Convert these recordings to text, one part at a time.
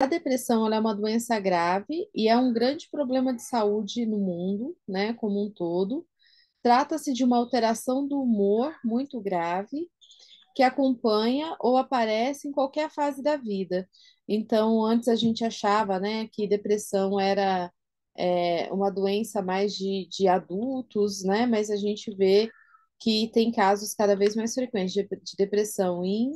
A depressão é uma doença grave e é um grande problema de saúde no mundo, né, como um todo. Trata-se de uma alteração do humor muito grave que acompanha ou aparece em qualquer fase da vida. Então, antes a gente achava né, que depressão era é, uma doença mais de, de adultos, né, mas a gente vê que tem casos cada vez mais frequentes de, de depressão em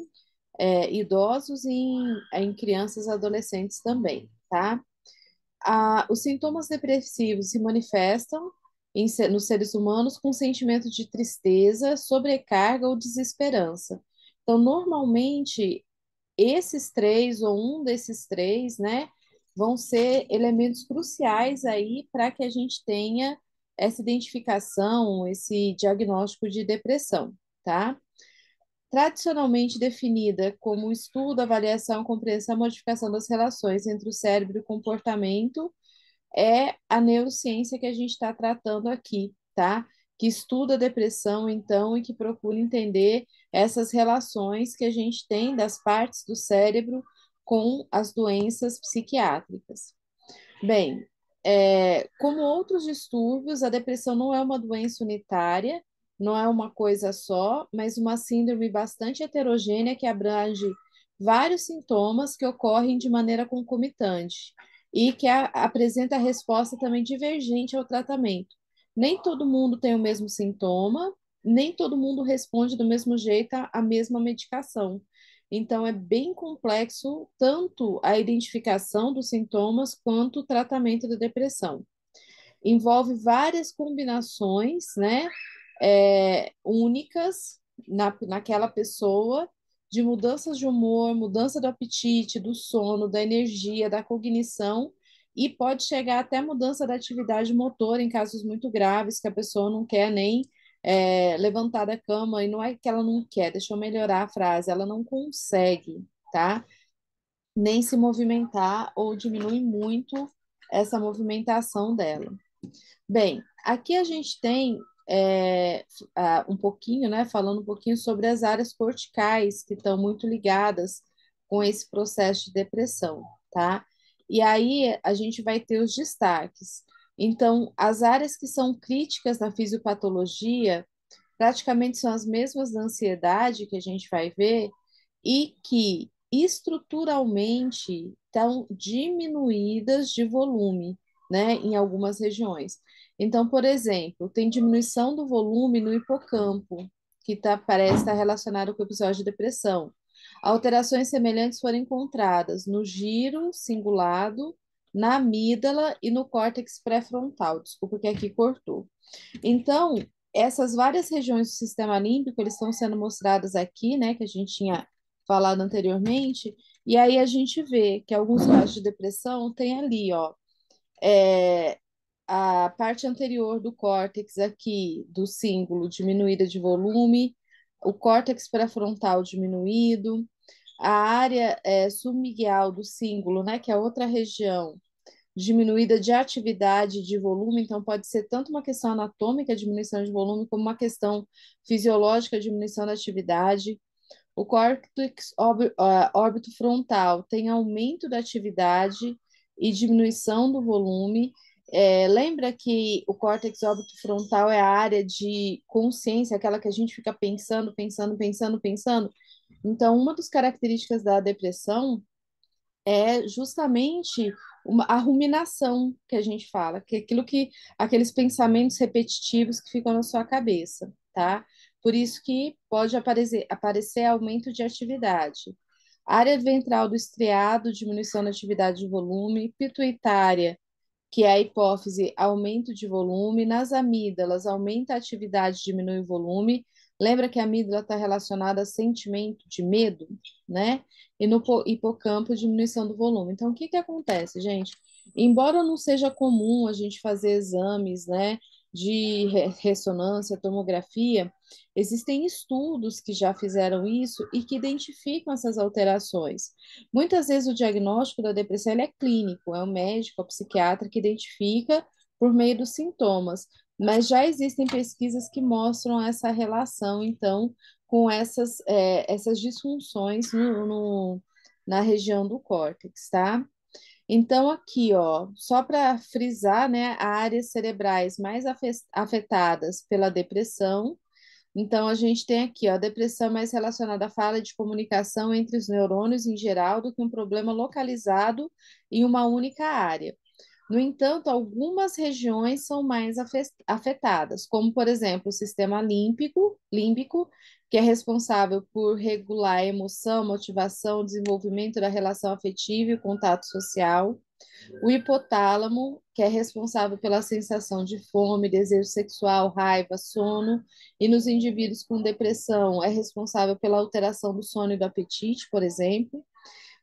é, idosos e em, em crianças e adolescentes também, tá? Ah, os sintomas depressivos se manifestam em, nos seres humanos com sentimento de tristeza, sobrecarga ou desesperança. Então, normalmente, esses três ou um desses três, né, vão ser elementos cruciais aí para que a gente tenha essa identificação, esse diagnóstico de depressão, tá? tradicionalmente definida como estudo, avaliação, compreensão, modificação das relações entre o cérebro e o comportamento, é a neurociência que a gente está tratando aqui, tá? Que estuda a depressão, então, e que procura entender essas relações que a gente tem das partes do cérebro com as doenças psiquiátricas. Bem, é, como outros distúrbios, a depressão não é uma doença unitária, não é uma coisa só, mas uma síndrome bastante heterogênea que abrange vários sintomas que ocorrem de maneira concomitante e que a, apresenta resposta também divergente ao tratamento. Nem todo mundo tem o mesmo sintoma, nem todo mundo responde do mesmo jeito à mesma medicação. Então, é bem complexo tanto a identificação dos sintomas quanto o tratamento da depressão. Envolve várias combinações, né? é, únicas na, naquela pessoa de mudanças de humor, mudança do apetite, do sono, da energia, da cognição e pode chegar até mudança da atividade motor em casos muito graves que a pessoa não quer nem é, levantar da cama e não é que ela não quer, deixa eu melhorar a frase, ela não consegue, tá? Nem se movimentar ou diminui muito essa movimentação dela. Bem, aqui a gente tem é, ah, um pouquinho, né, falando um pouquinho sobre as áreas corticais que estão muito ligadas com esse processo de depressão, tá? E aí a gente vai ter os destaques. Então, as áreas que são críticas na fisiopatologia praticamente são as mesmas da ansiedade que a gente vai ver e que estruturalmente estão diminuídas de volume, né, em algumas regiões. Então, por exemplo, tem diminuição do volume no hipocampo, que tá, parece estar relacionado com o episódio de depressão. Alterações semelhantes foram encontradas no giro cingulado, na amígdala e no córtex pré-frontal. Desculpa que aqui cortou. Então, essas várias regiões do sistema límbico, eles estão sendo mostradas aqui, né, que a gente tinha falado anteriormente, e aí a gente vê que alguns casos de depressão tem ali, ó, é, a parte anterior do córtex aqui do símbolo diminuída de volume, o córtex pré-frontal diminuído, a área é, submigial do símbolo, né, que é outra região diminuída de atividade de volume, então pode ser tanto uma questão anatômica, diminuição de volume, como uma questão fisiológica, diminuição da atividade. O córtex órbito frontal tem aumento da atividade e diminuição do volume, é, lembra que o córtex óbito-frontal é a área de consciência, aquela que a gente fica pensando, pensando, pensando, pensando? Então, uma das características da depressão é justamente uma, a ruminação que a gente fala, que é aquilo que aqueles pensamentos repetitivos que ficam na sua cabeça, tá? Por isso que pode aparecer, aparecer aumento de atividade. Área ventral do estriado, diminuição da atividade de volume, pituitária, que é a hipófise aumento de volume, nas amígdalas aumenta a atividade, diminui o volume. Lembra que a amígdala está relacionada a sentimento de medo, né? E no hipocampo, diminuição do volume. Então, o que, que acontece, gente? Embora não seja comum a gente fazer exames, né? de ressonância, tomografia, existem estudos que já fizeram isso e que identificam essas alterações. Muitas vezes o diagnóstico da depressão é clínico, é o médico, o é psiquiatra que identifica por meio dos sintomas, mas já existem pesquisas que mostram essa relação, então, com essas, é, essas disfunções no, no, na região do córtex, tá? Então, aqui, ó, só para frisar, né, áreas cerebrais mais afetadas pela depressão. Então, a gente tem aqui, ó, depressão mais relacionada à falha de comunicação entre os neurônios em geral do que um problema localizado em uma única área. No entanto, algumas regiões são mais afetadas, como, por exemplo, o sistema límbico, límbico que é responsável por regular a emoção, motivação, desenvolvimento da relação afetiva e contato social. O hipotálamo, que é responsável pela sensação de fome, desejo sexual, raiva, sono, e nos indivíduos com depressão, é responsável pela alteração do sono e do apetite, por exemplo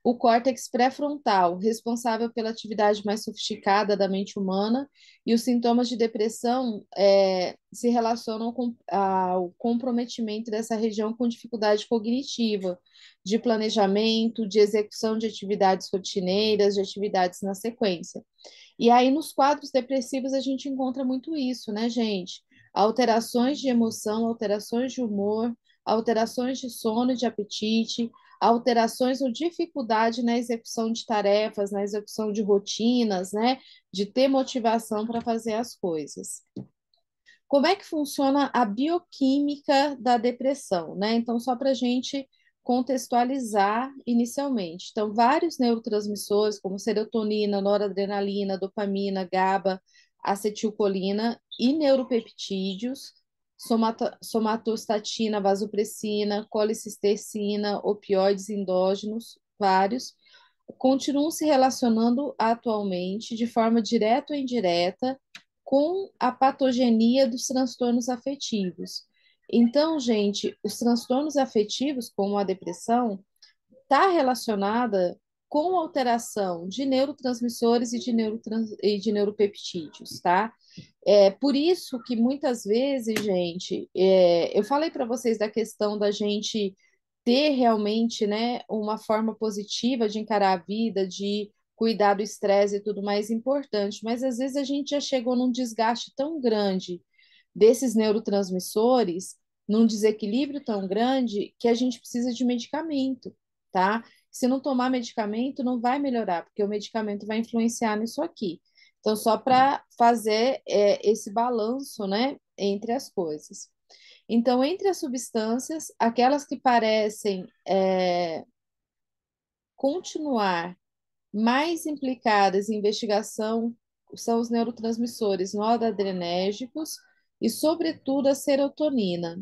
o córtex pré-frontal, responsável pela atividade mais sofisticada da mente humana, e os sintomas de depressão é, se relacionam com ao comprometimento dessa região com dificuldade cognitiva, de planejamento, de execução de atividades rotineiras, de atividades na sequência. E aí, nos quadros depressivos, a gente encontra muito isso, né, gente? Alterações de emoção, alterações de humor, alterações de sono e de apetite, alterações ou dificuldade na execução de tarefas, na execução de rotinas, né? De ter motivação para fazer as coisas. Como é que funciona a bioquímica da depressão, né? Então, só para a gente contextualizar inicialmente. Então, vários neurotransmissores, como serotonina, noradrenalina, dopamina, GABA, acetilcolina e neuropeptídeos, somatostatina, vasopressina, colicistercina, opioides endógenos, vários, continuam se relacionando atualmente de forma direta ou indireta com a patogenia dos transtornos afetivos. Então, gente, os transtornos afetivos, como a depressão, está relacionada com alteração de neurotransmissores e de, neurotrans, e de neuropeptídeos, tá? É por isso que muitas vezes, gente, é, eu falei para vocês da questão da gente ter realmente, né, uma forma positiva de encarar a vida, de cuidar do estresse e tudo mais importante, mas às vezes a gente já chegou num desgaste tão grande desses neurotransmissores, num desequilíbrio tão grande que a gente precisa de medicamento, tá? se não tomar medicamento, não vai melhorar, porque o medicamento vai influenciar nisso aqui. Então, só para fazer é, esse balanço né, entre as coisas. Então, entre as substâncias, aquelas que parecem é, continuar mais implicadas em investigação são os neurotransmissores noradrenérgicos e, sobretudo, a serotonina.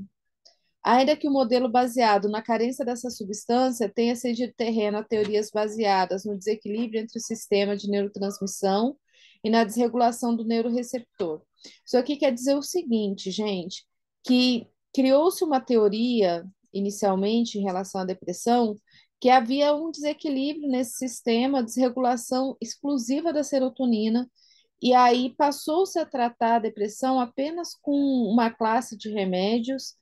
Ainda que o modelo baseado na carência dessa substância tenha cedido terreno a teorias baseadas no desequilíbrio entre o sistema de neurotransmissão e na desregulação do neuroreceptor. Isso aqui quer dizer o seguinte, gente, que criou-se uma teoria inicialmente em relação à depressão que havia um desequilíbrio nesse sistema, desregulação exclusiva da serotonina, e aí passou-se a tratar a depressão apenas com uma classe de remédios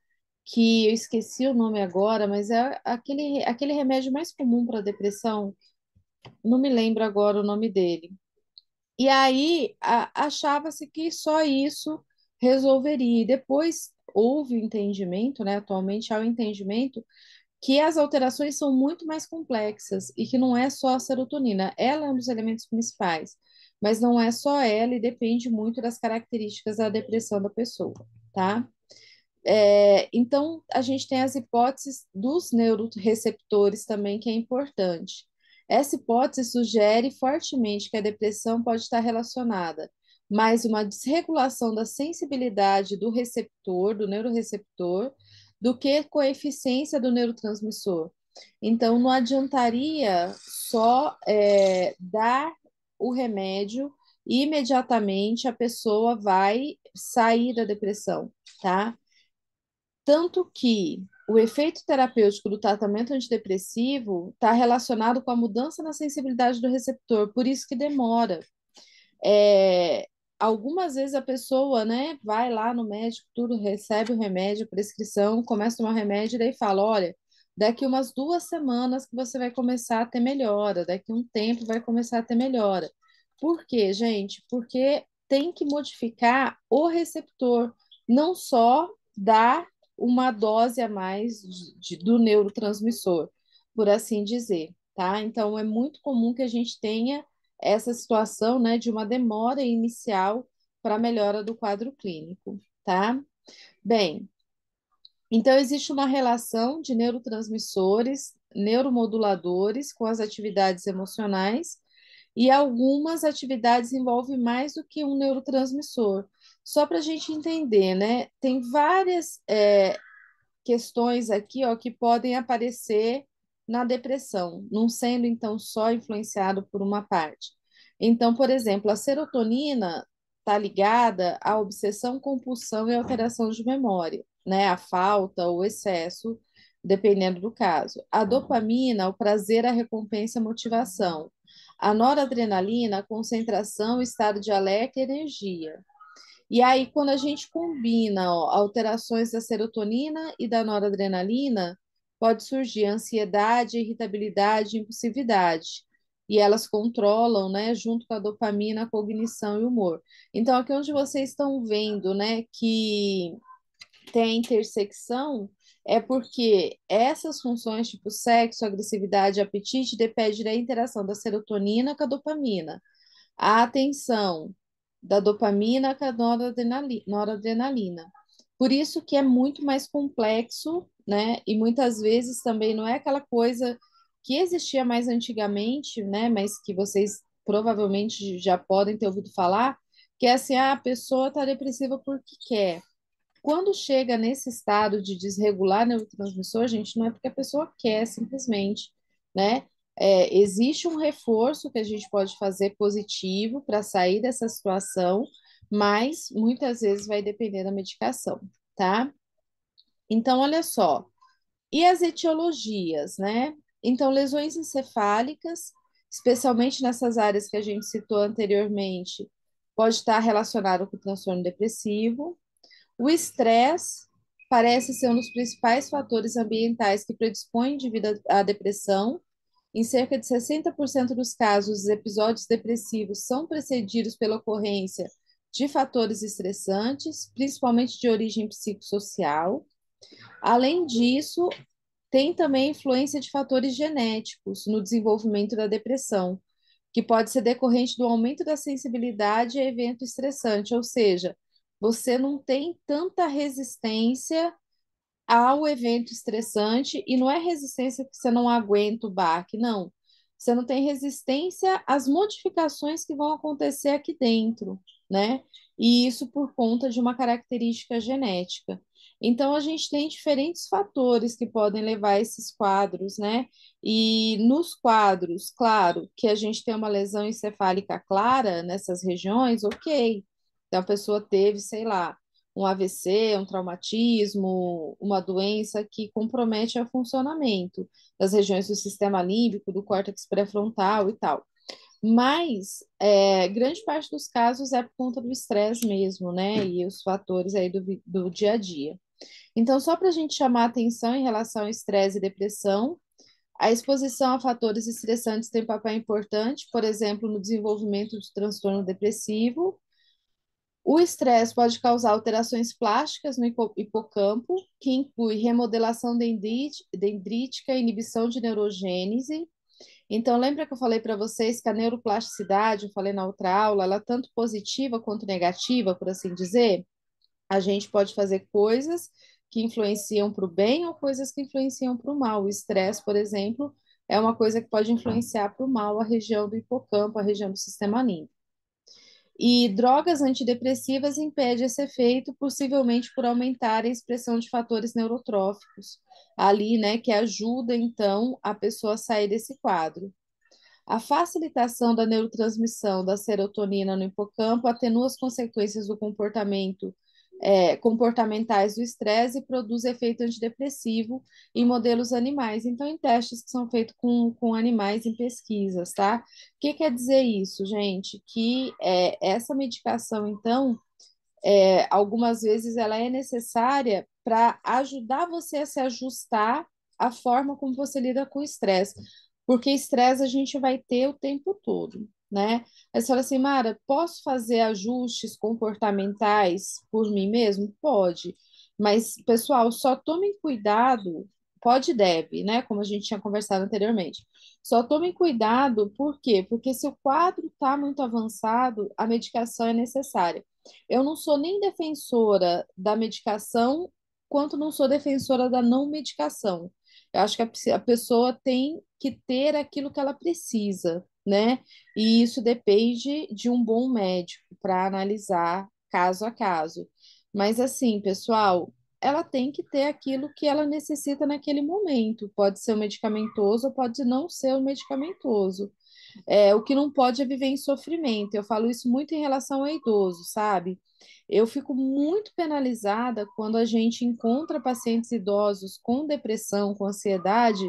que eu esqueci o nome agora, mas é aquele, aquele remédio mais comum para depressão. Não me lembro agora o nome dele. E aí achava-se que só isso resolveria. E depois houve entendimento, né? Atualmente há o entendimento que as alterações são muito mais complexas e que não é só a serotonina. Ela é um dos elementos principais, mas não é só ela e depende muito das características da depressão da pessoa, tá? É, então, a gente tem as hipóteses dos neuroreceptores também, que é importante. Essa hipótese sugere fortemente que a depressão pode estar relacionada mais uma desregulação da sensibilidade do receptor, do neuroreceptor, do que com a eficiência do neurotransmissor. Então, não adiantaria só é, dar o remédio e imediatamente a pessoa vai sair da depressão, tá? Tanto que o efeito terapêutico do tratamento antidepressivo está relacionado com a mudança na sensibilidade do receptor, por isso que demora. É, algumas vezes a pessoa né, vai lá no médico, tudo, recebe o remédio, prescrição, começa a tomar remédio, e daí fala: olha, daqui umas duas semanas que você vai começar a ter melhora, daqui um tempo vai começar a ter melhora. Por quê, gente? Porque tem que modificar o receptor, não só da uma dose a mais de, do neurotransmissor, por assim dizer, tá? Então, é muito comum que a gente tenha essa situação, né, de uma demora inicial para melhora do quadro clínico, tá? Bem, então existe uma relação de neurotransmissores, neuromoduladores com as atividades emocionais e algumas atividades envolvem mais do que um neurotransmissor, só para a gente entender, né? Tem várias é, questões aqui ó, que podem aparecer na depressão, não sendo então só influenciado por uma parte. Então, por exemplo, a serotonina está ligada à obsessão, compulsão e alteração de memória, né? A falta ou excesso, dependendo do caso. A dopamina, o prazer, a recompensa, a motivação. A noradrenalina, a concentração, estado de alerta e energia. E aí, quando a gente combina ó, alterações da serotonina e da noradrenalina, pode surgir ansiedade, irritabilidade, impulsividade. E elas controlam, né, junto com a dopamina, a cognição e o humor. Então, aqui onde vocês estão vendo, né, que tem intersecção, é porque essas funções, tipo sexo, agressividade, apetite, dependem da interação da serotonina com a dopamina. A atenção da dopamina com a noradrenalina, noradrenalina. Por isso que é muito mais complexo, né? E muitas vezes também não é aquela coisa que existia mais antigamente, né? Mas que vocês provavelmente já podem ter ouvido falar, que é assim, ah, a pessoa está depressiva porque quer. Quando chega nesse estado de desregular neurotransmissor, gente, não é porque a pessoa quer simplesmente, né? é, existe um reforço que a gente pode fazer positivo para sair dessa situação, mas muitas vezes vai depender da medicação, tá? Então, olha só. E as etiologias, né? Então, lesões encefálicas, especialmente nessas áreas que a gente citou anteriormente, pode estar relacionado com o transtorno depressivo. O estresse parece ser um dos principais fatores ambientais que predispõe indivíduo à depressão, em cerca de 60% dos casos, os episódios depressivos são precedidos pela ocorrência de fatores estressantes, principalmente de origem psicossocial. Além disso, tem também influência de fatores genéticos no desenvolvimento da depressão, que pode ser decorrente do aumento da sensibilidade a evento estressante, ou seja, você não tem tanta resistência ao evento estressante e não é resistência que você não aguenta o baque, não. Você não tem resistência às modificações que vão acontecer aqui dentro, né? E isso por conta de uma característica genética. Então, a gente tem diferentes fatores que podem levar a esses quadros, né? E nos quadros, claro, que a gente tem uma lesão encefálica clara nessas regiões, ok. Então, a pessoa teve, sei lá, um AVC, um traumatismo, uma doença que compromete o funcionamento das regiões do sistema límbico, do córtex pré-frontal e tal. Mas é, grande parte dos casos é por conta do estresse mesmo, né? E os fatores aí do, do dia a dia. Então, só para a gente chamar atenção em relação ao estresse e depressão, a exposição a fatores estressantes tem um papel importante, por exemplo, no desenvolvimento de transtorno depressivo, o estresse pode causar alterações plásticas no hipocampo, que inclui remodelação dendrítica, inibição de neurogênese. Então, lembra que eu falei para vocês que a neuroplasticidade, eu falei na outra aula, ela é tanto positiva quanto negativa, por assim dizer? A gente pode fazer coisas que influenciam para o bem ou coisas que influenciam para o mal. O estresse, por exemplo, é uma coisa que pode influenciar para o mal a região do hipocampo, a região do sistema límbico. E drogas antidepressivas impedem esse efeito, possivelmente por aumentar a expressão de fatores neurotróficos, ali, né, que ajuda então a pessoa a sair desse quadro. A facilitação da neurotransmissão da serotonina no hipocampo atenua as consequências do comportamento é, comportamentais do estresse e produz efeito antidepressivo em modelos animais. Então, em testes que são feitos com, com animais em pesquisas, tá? O que quer dizer isso, gente? Que é, essa medicação, então, é, algumas vezes ela é necessária para ajudar você a se ajustar à forma como você lida com o estresse. Porque estresse a gente vai ter o tempo todo né? Aí você fala assim, Mara, posso fazer ajustes comportamentais por mim mesmo? Pode. Mas, pessoal, só tomem cuidado, pode e deve, né? Como a gente tinha conversado anteriormente. Só tomem cuidado, por quê? Porque se o quadro está muito avançado, a medicação é necessária. Eu não sou nem defensora da medicação, quanto não sou defensora da não medicação. Eu acho que a, a pessoa tem que ter aquilo que ela precisa, né? E isso depende de um bom médico para analisar caso a caso. Mas assim, pessoal, ela tem que ter aquilo que ela necessita naquele momento. Pode ser o medicamentoso, pode não ser o medicamentoso. É, o que não pode é viver em sofrimento. Eu falo isso muito em relação ao idoso, sabe? Eu fico muito penalizada quando a gente encontra pacientes idosos com depressão, com ansiedade,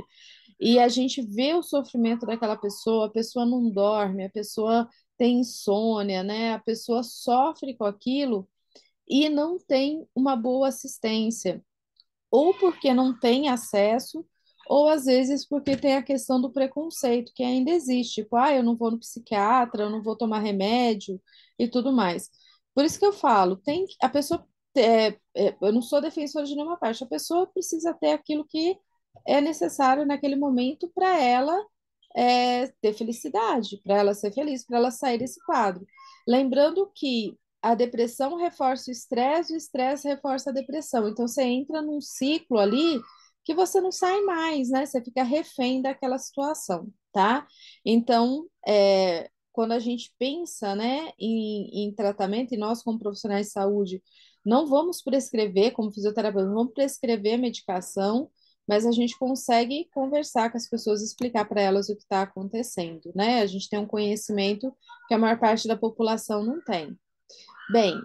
e a gente vê o sofrimento daquela pessoa, a pessoa não dorme, a pessoa tem insônia, né? A pessoa sofre com aquilo e não tem uma boa assistência, ou porque não tem acesso, ou às vezes porque tem a questão do preconceito que ainda existe, tipo, ah, eu não vou no psiquiatra, eu não vou tomar remédio e tudo mais. Por isso que eu falo, tem a pessoa é, é, eu não sou defensora de nenhuma parte, a pessoa precisa ter aquilo que é necessário naquele momento para ela é, ter felicidade, para ela ser feliz, para ela sair desse quadro. Lembrando que a depressão reforça o estresse, o estresse reforça a depressão. Então você entra num ciclo ali que você não sai mais, né? Você fica refém daquela situação, tá? Então, é, quando a gente pensa, né, em, em tratamento, e nós como profissionais de saúde não vamos prescrever, como fisioterapeuta, não vamos prescrever medicação, mas a gente consegue conversar com as pessoas, explicar para elas o que está acontecendo, né? A gente tem um conhecimento que a maior parte da população não tem. Bem,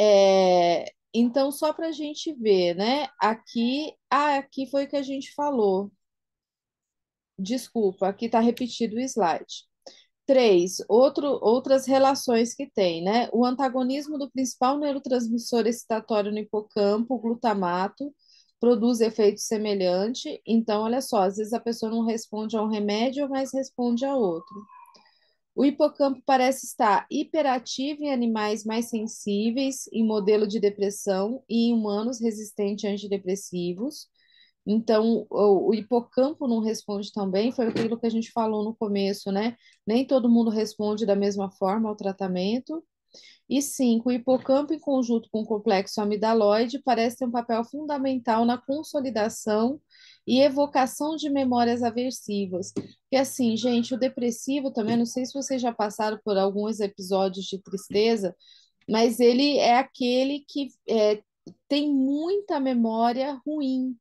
é, então só para a gente ver, né? Aqui, ah, aqui foi o que a gente falou. Desculpa, aqui está repetido o slide. Três, outro, outras relações que tem, né? O antagonismo do principal neurotransmissor excitatório no hipocampo, glutamato, produz efeito semelhante. Então, olha só, às vezes a pessoa não responde a um remédio, mas responde a outro. O hipocampo parece estar hiperativo em animais mais sensíveis, em modelo de depressão e em humanos resistentes a antidepressivos. Então, o, hipocampo não responde também. foi aquilo que a gente falou no começo, né? Nem todo mundo responde da mesma forma ao tratamento. E cinco O hipocampo, em conjunto com o complexo amidaloide, parece ter um papel fundamental na consolidação e evocação de memórias aversivas. E assim, gente, o depressivo também, não sei se vocês já passaram por alguns episódios de tristeza, mas ele é aquele que é, tem muita memória ruim.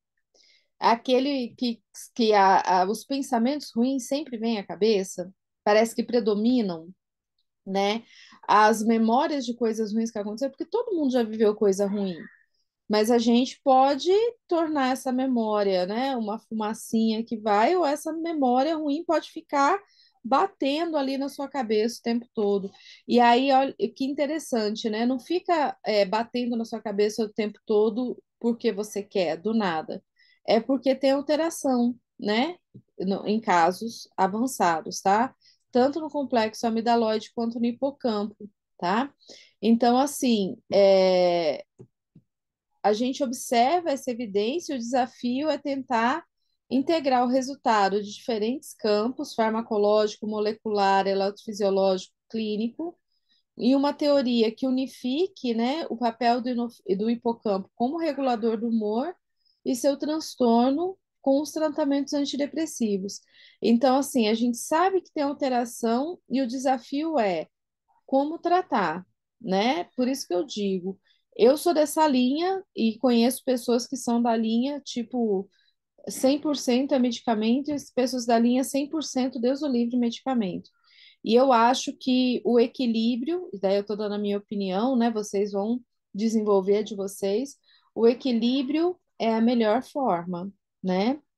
Aquele que, que a, a, os pensamentos ruins sempre vêm à cabeça, parece que predominam, né? as memórias de coisas ruins que aconteceram, porque todo mundo já viveu coisa ruim. Mas a gente pode tornar essa memória, né, uma fumacinha que vai, ou essa memória ruim pode ficar batendo ali na sua cabeça o tempo todo. E aí, olha que interessante, né? Não fica é, batendo na sua cabeça o tempo todo porque você quer, do nada. É porque tem alteração, né? No, em casos avançados, tá? tanto no complexo amidalóide quanto no hipocampo, tá? Então, assim, é... a gente observa essa evidência e o desafio é tentar integrar o resultado de diferentes campos, farmacológico, molecular, eletrofisiológico, clínico, e uma teoria que unifique né, o papel do, do hipocampo como regulador do humor e seu transtorno com os tratamentos antidepressivos. Então, assim, a gente sabe que tem alteração e o desafio é como tratar, né? Por isso que eu digo, eu sou dessa linha e conheço pessoas que são da linha, tipo, 100% é medicamento e pessoas da linha 100% Deus o livre medicamento. E eu acho que o equilíbrio, daí eu estou dando a minha opinião, né? Vocês vão desenvolver de vocês. O equilíbrio é a melhor forma, né?